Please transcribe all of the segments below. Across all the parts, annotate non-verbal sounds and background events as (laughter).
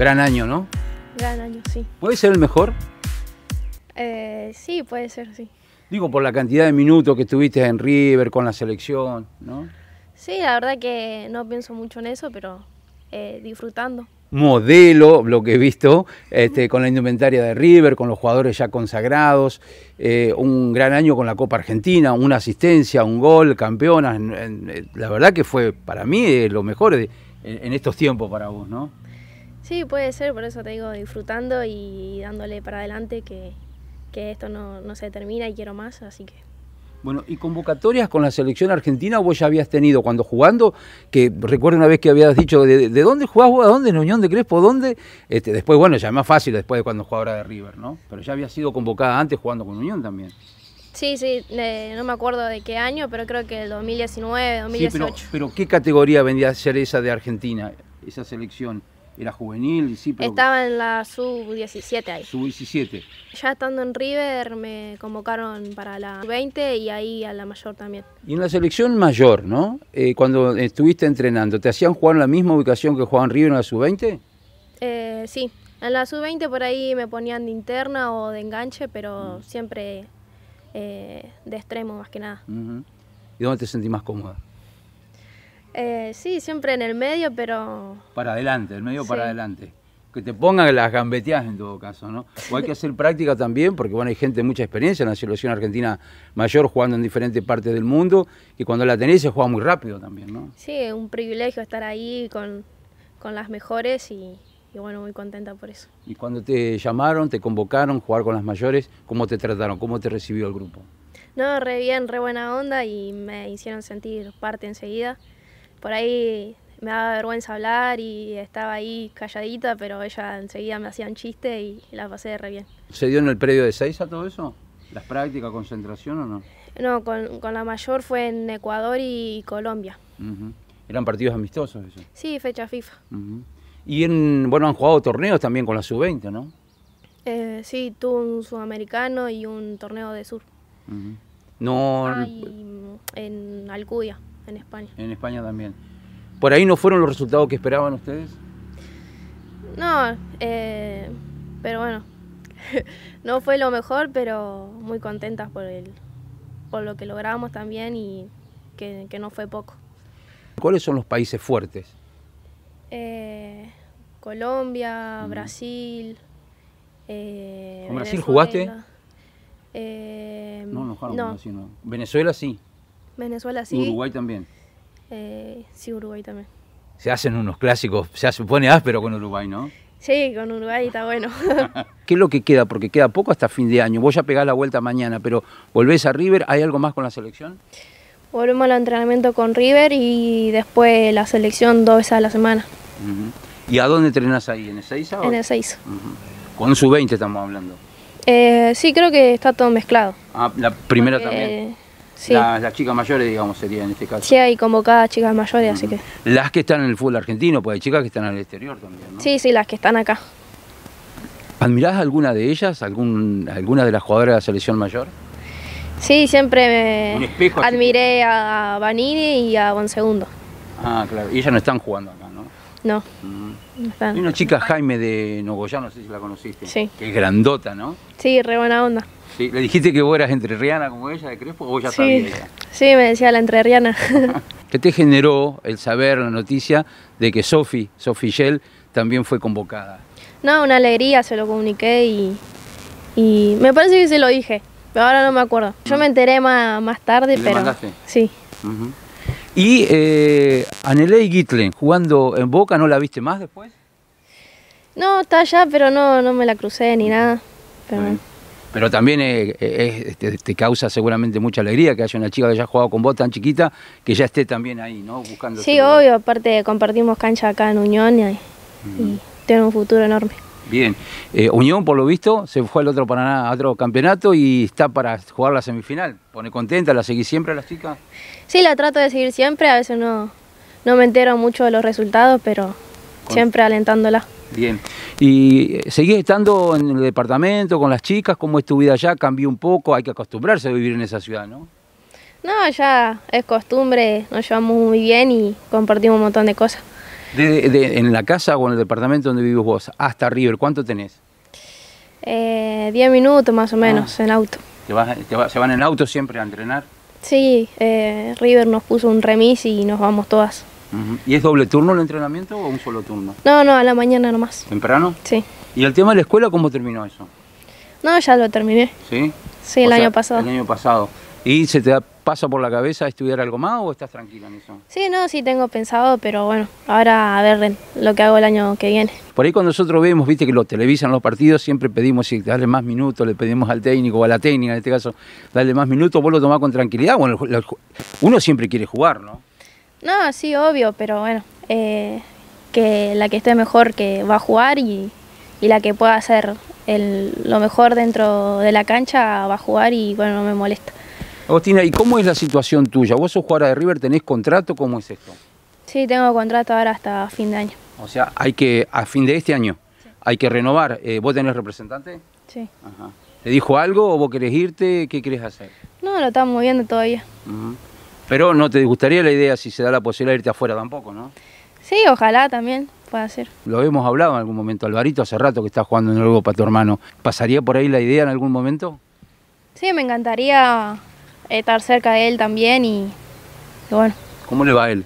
Gran año, ¿no? Gran año, sí. ¿Puede ser el mejor? Eh, sí, puede ser, sí. Digo, por la cantidad de minutos que estuviste en River, con la selección, ¿no? Sí, la verdad que no pienso mucho en eso, pero eh, disfrutando. Modelo, lo que he visto, este, con la indumentaria de River, con los jugadores ya consagrados, eh, un gran año con la Copa Argentina, una asistencia, un gol, campeonas. la verdad que fue para mí lo mejor de, en estos tiempos para vos, ¿no? Sí, puede ser, por eso te digo, disfrutando y dándole para adelante que, que esto no, no, se termina y quiero más, así que... Bueno, ¿y convocatorias con la selección argentina vos ya habías tenido cuando jugando? Que recuerdo una vez que habías dicho, ¿de, dónde jugás ¿A dónde? ¿En Unión de Crespo? ¿Dónde? Este, después, bueno, ya es más fácil después de cuando jugaba de River, ¿no? Pero ya había sido convocada antes jugando con Unión también. Sí, sí, no me acuerdo de qué año, pero creo que el 2019, 2018. pero, ¿qué categoría vendía a ser esa de Argentina, esa selección? era juvenil Estaba en la sub-17 ahí. Sub-17. Ya estando en River me convocaron para la sub 20 y ahí a la mayor también. Y en la selección mayor, ¿no? Eh, cuando estuviste entrenando, ¿te hacían jugar en la misma ubicación que jugaban River en la sub-20? Eh, sí, en la sub-20 por ahí me ponían de interna o de enganche, pero mm. siempre eh, de extremo más que nada. ¿Y dónde te sentí más cómoda? Eh, sí, siempre en el medio, pero... Para adelante, el medio para adelante. Que te pongan las gambeteadas en todo caso, ¿no? O hay que hacer práctica también, porque bueno, hay gente de mucha experiencia en la selección argentina mayor jugando en diferentes partes del mundo, y cuando la tenés se juega muy rápido también, ¿no? Sí, es un privilegio estar ahí con, las mejores y, bueno, muy contenta por eso. ¿Y cuando te llamaron, te convocaron, a jugar con las mayores, cómo te trataron, cómo te recibió el grupo? No, re bien, re buena onda y me hicieron sentir parte enseguida por ahí me daba vergüenza hablar y estaba ahí calladita, pero ella enseguida me hacían chiste y la pasé re bien. ¿Se dio en el predio de a todo eso? ¿Las prácticas, concentración o no? No, con, la mayor fue en Ecuador y Colombia. ¿Eran partidos amistosos eso? Sí, fecha FIFA. Y en, bueno, han jugado torneos también con la sub-20, ¿no? Eh, sí, tuvo un sudamericano y un torneo de sur. No. Ah, en Alcudia. En España. En España también. ¿Por ahí no fueron los resultados que esperaban ustedes? No, eh, pero bueno, (laughs) no fue lo mejor, pero muy contentas por, el, por lo que logramos también y que, no fue poco. ¿Cuáles son los países fuertes? Eh, Colombia, Brasil. Eh, Brasil jugaste? Eh, no, no jugaron Venezuela sí. Venezuela sí. Uruguay también. Eh, sí, Uruguay también. Se hacen unos clásicos, se supone pone ah, áspero con Uruguay, ¿no? Sí, con Uruguay está bueno. (laughs) ¿Qué es lo que queda? Porque queda poco hasta fin de año. Voy a pegar la vuelta mañana, pero volvés a River. ¿Hay algo más con la selección? Volvemos al entrenamiento con River y después la selección dos veces a la semana. ¿Y a dónde entrenás ahí? ¿En Ezeiza? En el 6. Con su 20 estamos hablando. Eh, sí, creo que está todo mezclado. Ah, la primera también. Las, chicas mayores, digamos, serían en este caso. Sí, hay convocadas chicas mayores, así que... Las que están en el fútbol argentino, pues hay chicas que están al exterior también, Sí, sí, las que están acá. ¿Admirás alguna de ellas? ¿Algún, ¿Alguna de las jugadoras de la selección mayor? Sí, siempre me admiré a Vanini y a Bonsegundo. Ah, claro. Y ellas no están jugando. No. Mm. Hay una chica Jaime de Nogoyá, no sé si la conociste. Sí. Que es grandota, ¿no? Sí, re buena onda. Sí. ¿Le dijiste que vos eras entrerriana como ella de crees o vos ya sabías? Sí, me decía la entrerriana. (laughs) ¿Qué te generó el saber, la noticia de que Sofi, Sofi Shell, también fue convocada? No, una alegría, se lo comuniqué y, y me parece que se lo dije, pero ahora no me acuerdo. Yo mm. me enteré más, más tarde, pero... Sí. Y eh, Aneley Gitlen, jugando en Boca, ¿no la viste más después? No, está allá, pero no, no me la crucé ni nada. Pero, también eh, este, te, causa seguramente mucha alegría que haya una chica que haya jugado con vos tan chiquita, que ya esté también ahí, ¿no? Buscando sí, obvio, aparte compartimos cancha acá en Unión y, y tiene un futuro enorme. Bien. Eh, Unión, por lo visto, se fue al otro otro campeonato y está para jugar la semifinal. ¿Pone contenta? ¿La seguís siempre a las chicas? Sí, la trato de seguir siempre. A veces no, no me entero mucho de los resultados, pero siempre alentándola. Bien. ¿Y seguís estando en el departamento con las chicas? ¿Cómo es tu vida allá? ¿Cambió un poco? Hay que acostumbrarse a vivir en esa ciudad, ¿no? No, ya es costumbre, nos llevamos muy bien y compartimos un montón de cosas. De, en la casa o en el departamento donde vivís vos, hasta River, ¿cuánto tenés? 10 eh, minutos más o ah. menos en auto. ¿Te vas, ¿Se van en auto siempre a entrenar? Sí, eh, River nos puso un remis y nos vamos todas. ¿Y es doble turno el entrenamiento o un solo turno? No, no, a la mañana nomás. ¿Temprano? Sí. ¿Y el tema de la escuela cómo terminó eso? No, ya lo terminé. ¿Sí? Sí, el año pasado. El año pasado. ¿Y se te da pasa por la cabeza estudiar algo más o estás tranquila en Sí, no, sí tengo pensado, pero bueno, ahora a ver lo que hago el año que viene. Por ahí cuando nosotros vemos, viste que lo televisan los partidos, siempre pedimos si darle más minutos, le pedimos al técnico o a la técnica en este caso, darle más minutos, vos lo tomás con tranquilidad, bueno, uno siempre quiere jugar, ¿no? No, sí, obvio, pero bueno, eh, que la que esté mejor que va a jugar y, la que pueda hacer el, lo mejor dentro de la cancha va a jugar y bueno, no me molesta. Agostina, ¿y cómo es la situación tuya? ¿Vos sos jugadora de River? ¿Tenés contrato? ¿Cómo es esto? Sí, tengo contrato ahora hasta fin de año. O sea, hay que, a fin de este año, hay que renovar. Eh, ¿Vos tenés representante? Sí. Ajá. ¿Te dijo algo o vos querés irte? ¿Qué querés hacer? No, lo estamos moviendo todavía. Pero no te gustaría la idea si se da la posibilidad de irte afuera tampoco, ¿no? Sí, ojalá también pueda ser. Lo hemos hablado en algún momento. Alvarito hace rato que está jugando en el para tu hermano. ¿Pasaría por ahí la idea en algún momento? Sí, me encantaría estar cerca de él también y, bueno. ¿Cómo le va a él?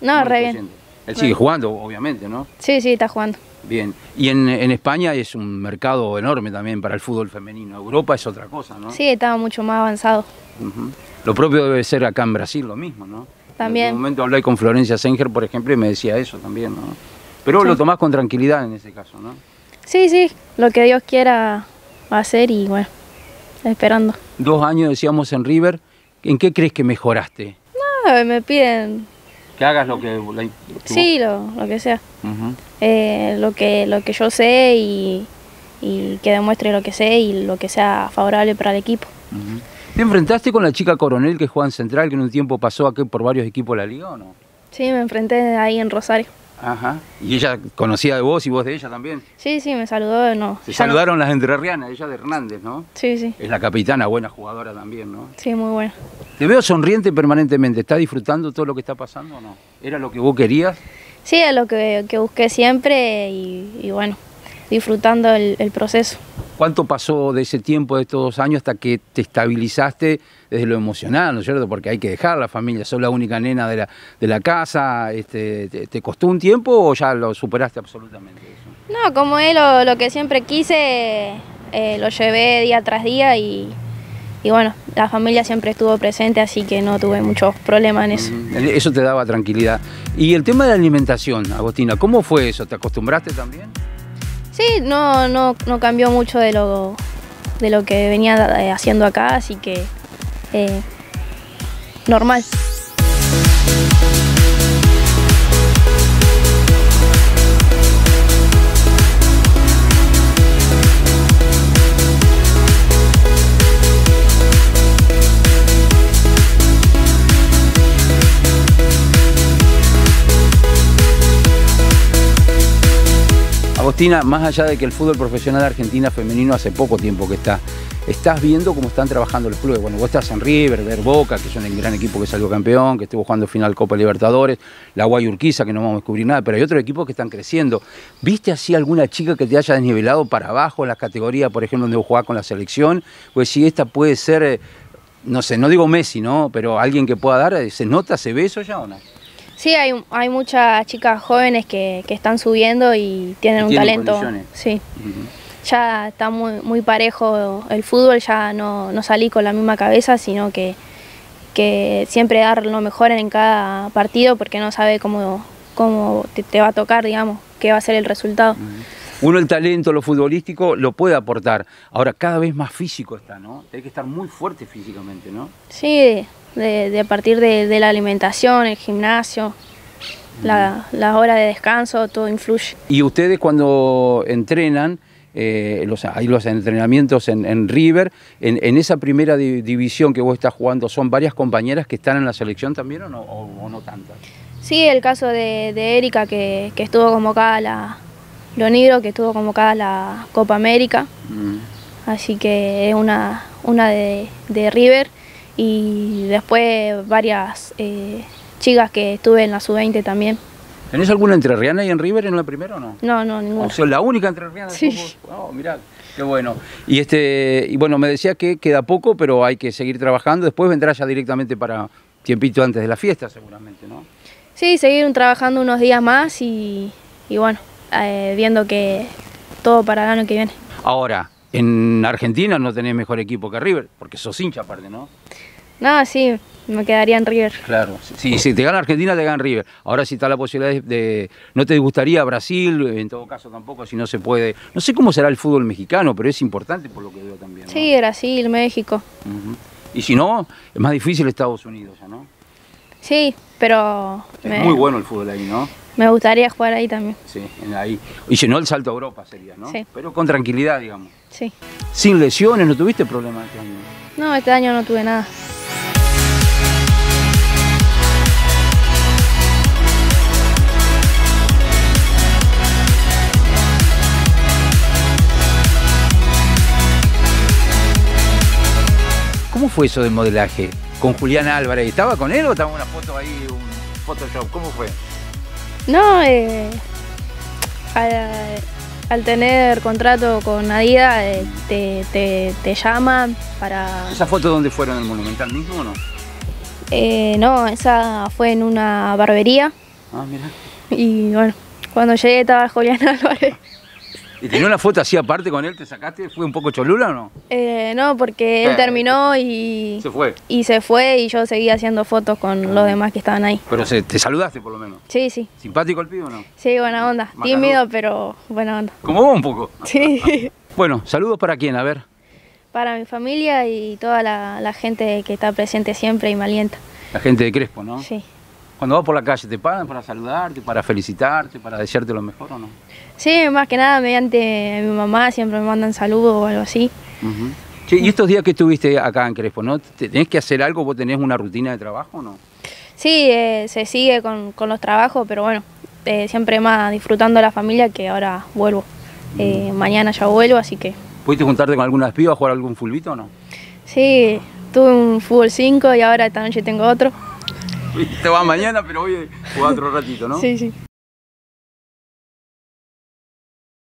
No, re bien. Él sigue jugando, obviamente, ¿no? Sí, sí, está jugando. Bien. Y en, en, España es un mercado enorme también para el fútbol femenino. Europa es otra cosa, ¿no? Sí, estaba mucho más avanzado. Lo propio debe ser acá en Brasil lo mismo, ¿no? También. En un momento hablé con Florencia Senger, por ejemplo, y me decía eso también, ¿no? Pero lo tomás con tranquilidad en ese caso, ¿no? Sí, sí, lo que Dios quiera hacer y bueno, esperando dos años decíamos en River, ¿en qué crees que mejoraste? No, me piden... Que hagas lo que... sí, lo, que sea. Eh, lo, que, lo que yo sé y, que demuestre lo que sé y lo que sea favorable para el equipo. ¿Te enfrentaste con la chica Coronel que juega en Central, que en un tiempo pasó aquí por varios equipos de la liga o no? Sí, me enfrenté ahí en Rosario. Ajá. ¿Y ella conocía de vos y vos de ella también? Sí, sí, me saludó. No, Se saludaron las entrerrianas, ella de Hernández, ¿no? Sí, sí. Es la capitana, buena jugadora también, ¿no? Sí, muy buena. Te veo sonriente permanentemente. ¿Estás disfrutando todo lo que está pasando o no? ¿Era lo que vos querías? Sí, es lo que, busqué siempre y, bueno, disfrutando el, el proceso. ¿Cuánto pasó de ese tiempo, de estos dos años, hasta que te estabilizaste desde lo emocional, ¿no es cierto? Porque hay que dejar la familia, sos la única nena de la, de la casa, este, te, costó un tiempo o ya lo superaste absolutamente? No, como es lo, que siempre quise, eh, lo llevé día tras día y, bueno, la familia siempre estuvo presente, así que no tuve muchos problemas en eso. Eso te daba tranquilidad. Y el tema de la alimentación, Agostina, ¿cómo fue eso? ¿Te acostumbraste también? Sí, no, no, no cambió mucho de lo, de lo que venía eh, haciendo acá, así que eh, normal. Agostina, más allá de que el fútbol profesional argentino femenino hace poco tiempo que está estás viendo cómo están trabajando los clubes. Bueno, vos estás en River, ver Boca, que son el gran equipo que salió campeón, que estuvo jugando final Copa Libertadores, la Guayurquiza, que no vamos a descubrir nada, pero hay otros equipos que están creciendo. ¿Viste así alguna chica que te haya desnivelado para abajo en las categorías, por ejemplo, donde vos jugás con la selección? Pues si esta puede ser, eh, no sé, no digo Messi, ¿no? Pero alguien que pueda dar, eh, ¿se nota, se ve eso ya o no? Sí, hay, muchas chicas jóvenes que, están subiendo y tienen, un talento. Sí ya está muy, muy parejo el fútbol, ya no, salí con la misma cabeza, sino que, siempre dar lo mejor en cada partido porque no sabe cómo, cómo te, va a tocar, digamos, qué va a ser el resultado. Uno el talento, lo futbolístico, lo puede aportar. Ahora, cada vez más físico está, ¿no? Tiene que estar muy fuerte físicamente, ¿no? Sí, de, a partir de, la alimentación, el gimnasio, las la horas de descanso, todo influye. ¿Y ustedes cuando entrenan, hay eh, los entrenamientos en, River, en, esa primera división que vos estás jugando, ¿son varias compañeras que están en la selección también o no, tantas? Sí, el caso de, Erika que, estuvo convocada a la, lo negro, que estuvo convocada la Copa América, mm. así que es una, una de, River y después varias eh, chicas que estuve en la sub-20 también. ¿Tenés alguna entrerriana ahí en River en la primera o no? No, no, ninguna. O sea, la única entrerriana. Sí. Oh, mirá, qué bueno. Y este, y bueno, me decía que queda poco, pero hay que seguir trabajando. Después vendrás ya directamente para tiempito antes de la fiesta, seguramente, ¿no? Sí, seguir trabajando unos días más y, y bueno, eh, viendo que todo para el año que viene. Ahora, en Argentina no tenés mejor equipo que River, porque sos hincha aparte, ¿no? No, sí, me quedaría en River. Claro, sí, si te gana Argentina, te gana River. Ahora sí está la posibilidad de, No te gustaría Brasil, en todo caso tampoco, si no se puede. No sé cómo será el fútbol mexicano, pero es importante por lo que veo también. Sí, Brasil, México. Y si no, es más difícil Estados Unidos, ¿no? Sí, pero... Es muy bueno el fútbol ahí, ¿no? Me gustaría jugar ahí también. Sí, ahí. Y si no, el salto a Europa sería, ¿no? Sí. Pero con tranquilidad, digamos. Sí. Sin lesiones, ¿no tuviste problemas este año? No, este año no tuve nada. fue eso de modelaje? Con Julián Álvarez. ¿Estaba con él o estaba una foto ahí, un Photoshop? ¿Cómo fue? No, eh, al, tener contrato con Adidas eh, te, te, llama para... ¿Esa foto dónde fueron? ¿En el Monumental mismo o no? Eh, no, esa fue en una barbería. Ah, mira. Y bueno, cuando llegué estaba Julián (laughs) Álvarez. ¿Y tenía una foto así aparte con él? ¿Te sacaste? ¿Fue un poco cholula o no? Eh, no, porque él terminó y... Se fue. Y se fue y yo seguí haciendo fotos con los ah. demás que estaban ahí. Pero te saludaste por lo menos. Sí, sí. ¿Simpático el pibe o no? Sí, buena onda. Tímido, pero buena onda. ¿Cómo vos un poco. (laughs) Sí. (laughs) bueno, saludos para quién, a ver. Para mi familia y toda la, gente que está presente siempre y me alienta. La gente de Crespo, ¿no? Sí. Cuando vas por la calle, ¿te pagan para saludarte, para felicitarte, para desearte lo mejor o no? Sí, más que nada mediante mi mamá, siempre me mandan saludos o algo así. y estos días que estuviste acá en Crespo, ¿no? ¿Tenés que hacer algo? ¿Vos tenés una rutina de trabajo o no? Sí, eh, se sigue con, los trabajos, pero bueno, eh, siempre más disfrutando a la familia que ahora vuelvo. Eh, mm. mañana ya vuelvo, así que... ¿Pudiste juntarte con algunas pibas, jugar algún fulbito o no? Sí, tuve un fútbol 5 y ahora esta noche tengo otro. (laughs) Te vas mañana, pero hoy jugar otro ratito, ¿no? Sí, sí.